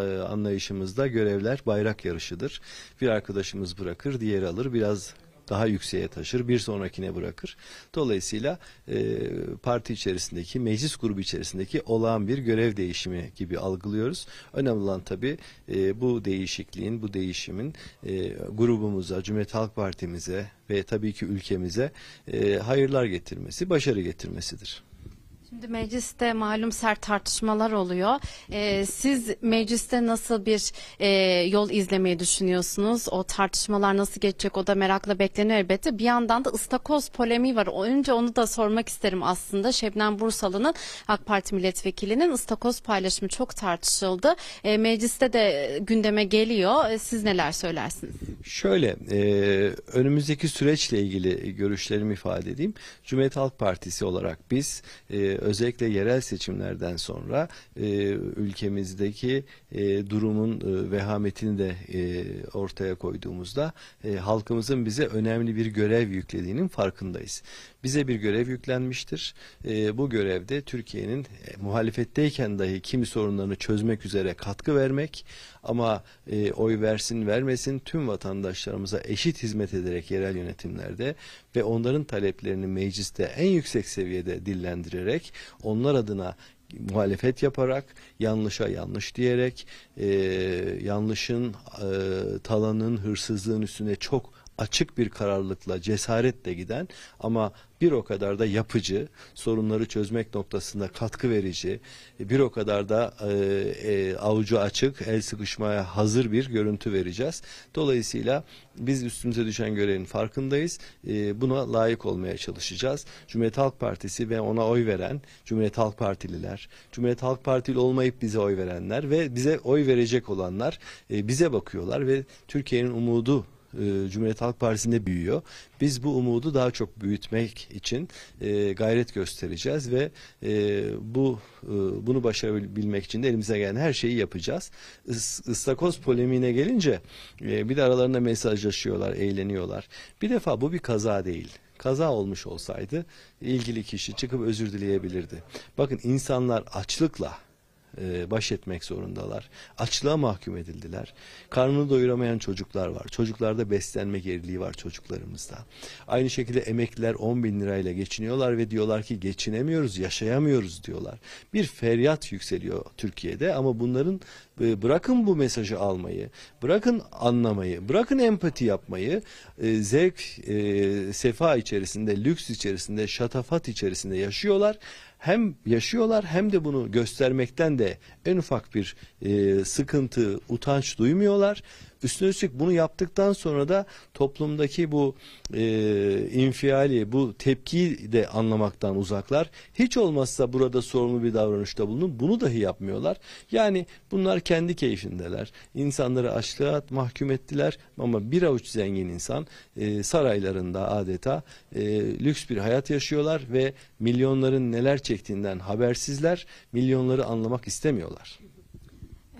E, anlayışımızda görevler bayrak yarışıdır. Bir arkadaşımız bırakır, diğeri alır, biraz daha yükseğe taşır, bir sonrakine bırakır. Dolayısıyla e, parti içerisindeki, meclis grubu içerisindeki olağan bir görev değişimi gibi algılıyoruz. Önemli olan tabii e, bu değişikliğin, bu değişimin e, grubumuza, Cumhuriyet Halk Partimize ve tabii ki ülkemize e, hayırlar getirmesi, başarı getirmesidir. Şimdi mecliste malum sert tartışmalar oluyor. Ee, siz mecliste nasıl bir e, yol izlemeyi düşünüyorsunuz? O tartışmalar nasıl geçecek? O da merakla bekleniyor elbette. Bir yandan da ıstakoz polemiği var. Önce onu da sormak isterim aslında. Şebnem Bursalı'nın AK Parti milletvekilinin ıstakoz paylaşımı çok tartışıldı. E, mecliste de gündeme geliyor. E, siz neler söylersiniz? Şöyle e, önümüzdeki süreçle ilgili görüşlerimi ifade edeyim. Cumhuriyet Halk Partisi olarak biz e, özellikle yerel seçimlerden sonra e, ülkemizdeki e, durumun e, vehametini de e, ortaya koyduğumuzda e, halkımızın bize önemli bir görev yüklediğinin farkındayız bize bir görev yüklenmiştir. E, bu görevde Türkiye'nin e, muhalefetteyken dahi kimi sorunlarını çözmek üzere katkı vermek ama e, oy versin vermesin tüm vatandaşlarımıza eşit hizmet ederek yerel yönetimlerde ve onların taleplerini mecliste en yüksek seviyede dillendirerek onlar adına muhalefet yaparak, yanlışa yanlış diyerek, e, yanlışın, e, talanın, hırsızlığın üstüne çok açık bir kararlılıkla, cesaretle giden ama bir o kadar da yapıcı, sorunları çözmek noktasında katkı verici, bir o kadar da e, e, avucu açık, el sıkışmaya hazır bir görüntü vereceğiz. Dolayısıyla biz üstümüze düşen görevin farkındayız. E, buna layık olmaya çalışacağız. Cumhuriyet Halk Partisi ve ona oy veren Cumhuriyet Halk Partililer, Cumhuriyet Halk Partili olmayıp bize oy verenler ve bize oy verecek olanlar e, bize bakıyorlar ve Türkiye'nin umudu e, Cumhuriyet Halk Partisi'nde büyüyor. Biz bu umudu daha çok büyütmek için e, gayret göstereceğiz ve e, bu e, bunu başarabilmek için de elimize gelen her şeyi yapacağız. Is, polemiğine gelince bir de aralarında mesajlaşıyorlar, eğleniyorlar. Bir defa bu bir kaza değil kaza olmuş olsaydı ilgili kişi çıkıp özür dileyebilirdi. Bakın insanlar açlıkla e, baş etmek zorundalar. Açlığa mahkum edildiler. Karnını doyuramayan çocuklar var. Çocuklarda beslenme geriliği var çocuklarımızda. Aynı şekilde emekliler 10 bin lirayla geçiniyorlar ve diyorlar ki geçinemiyoruz, yaşayamıyoruz diyorlar. Bir feryat yükseliyor Türkiye'de ama bunların e, bırakın bu mesajı almayı, bırakın anlamayı, bırakın empati yapmayı, e, zevk, e, sefa içerisinde, lüks içerisinde, şatafat içerisinde yaşıyorlar hem yaşıyorlar hem de bunu göstermekten de en ufak bir e, sıkıntı, utanç duymuyorlar Üstüne üstlük bunu yaptıktan sonra da toplumdaki bu e, infiali, bu tepkiyi de anlamaktan uzaklar. Hiç olmazsa burada sorumlu bir davranışta bulunun. Bunu dahi yapmıyorlar. Yani bunlar kendi keyfindeler. İnsanları açlığa mahkum ettiler ama bir avuç zengin insan e, saraylarında adeta e, lüks bir hayat yaşıyorlar ve milyonların neler çektiğinden habersizler, milyonları anlamak istemiyorlar.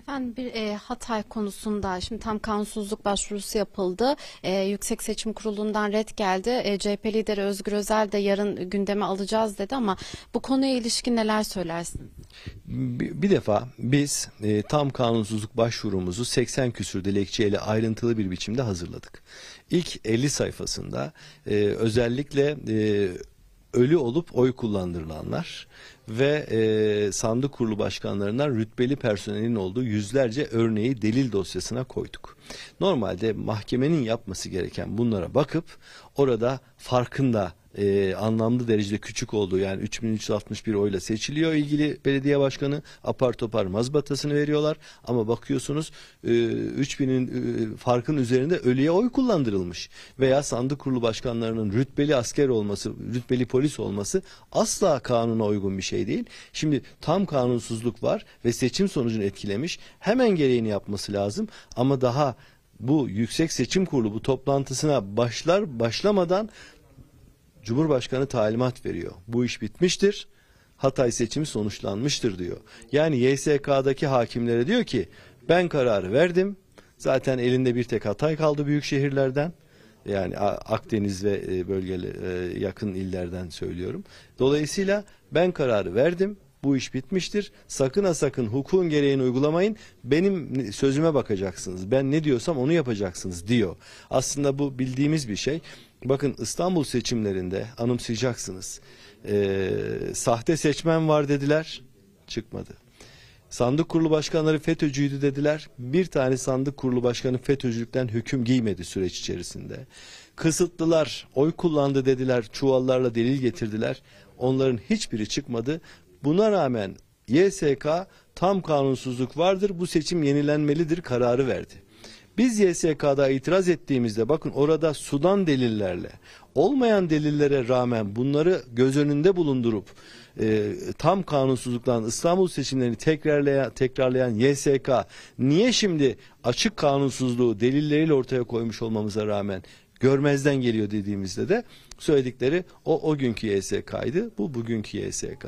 Efendim bir e, Hatay konusunda şimdi tam kanunsuzluk başvurusu yapıldı. E, Yüksek Seçim Kurulu'ndan red geldi. E, CHP lideri Özgür Özel de yarın gündeme alacağız dedi ama bu konuya ilişkin neler söylersin? Bir, bir defa biz e, tam kanunsuzluk başvurumuzu 80 küsür dilekçeyle ayrıntılı bir biçimde hazırladık. İlk 50 sayfasında e, özellikle e, ölü olup oy kullandırılanlar ve e, sandık kurulu başkanlarından rütbeli personelin olduğu yüzlerce örneği delil dosyasına koyduk. Normalde mahkemenin yapması gereken bunlara bakıp orada farkında e, anlamlı derecede küçük olduğu yani 3361 oyla seçiliyor ilgili belediye başkanı apar topar mazbatasını veriyorlar ama bakıyorsunuz e, 3000'in e, farkın üzerinde ölüye oy kullandırılmış veya sandık kurulu başkanlarının rütbeli asker olması rütbeli polis olması asla kanuna uygun bir şey değil. Şimdi tam kanunsuzluk var ve seçim sonucunu etkilemiş hemen gereğini yapması lazım ama daha bu Yüksek Seçim Kurulu bu toplantısına başlar başlamadan Cumhurbaşkanı talimat veriyor. Bu iş bitmiştir. Hatay seçimi sonuçlanmıştır diyor. Yani YSK'daki hakimlere diyor ki ben kararı verdim. Zaten elinde bir tek Hatay kaldı büyük şehirlerden. Yani Akdeniz ve e, bölgeli e, yakın illerden söylüyorum. Dolayısıyla ben kararı verdim. Bu iş bitmiştir. Sakın ha sakın hukukun gereğini uygulamayın. Benim sözüme bakacaksınız. Ben ne diyorsam onu yapacaksınız diyor. Aslında bu bildiğimiz bir şey. Bakın İstanbul seçimlerinde anımsayacaksınız. E, sahte seçmen var dediler. Çıkmadı. Sandık kurulu başkanları FETÖ'cüydü dediler. Bir tane sandık kurulu başkanı FETÖ'cülükten hüküm giymedi süreç içerisinde. Kısıtlılar oy kullandı dediler. Çuvallarla delil getirdiler. Onların hiçbiri çıkmadı. Buna rağmen YSK tam kanunsuzluk vardır bu seçim yenilenmelidir kararı verdi. Biz YSK'da itiraz ettiğimizde bakın orada sudan delillerle olmayan delillere rağmen bunları göz önünde bulundurup e, tam kanunsuzluktan İstanbul seçimlerini tekrarlayan, tekrarlayan YSK niye şimdi açık kanunsuzluğu delilleriyle ortaya koymuş olmamıza rağmen görmezden geliyor dediğimizde de söyledikleri o o günkü YSK'ydı, bu bugünkü YSK.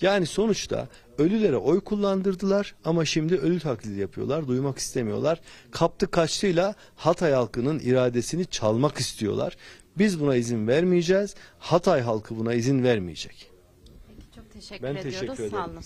Yani sonuçta ölülere oy kullandırdılar ama şimdi ölü taklidi yapıyorlar, duymak istemiyorlar. Kaptı kaçtıyla Hatay halkının iradesini çalmak istiyorlar. Biz buna izin vermeyeceğiz, Hatay halkı buna izin vermeyecek. Çok teşekkür ben ediyoruz. Teşekkür ederim. Sağ olun.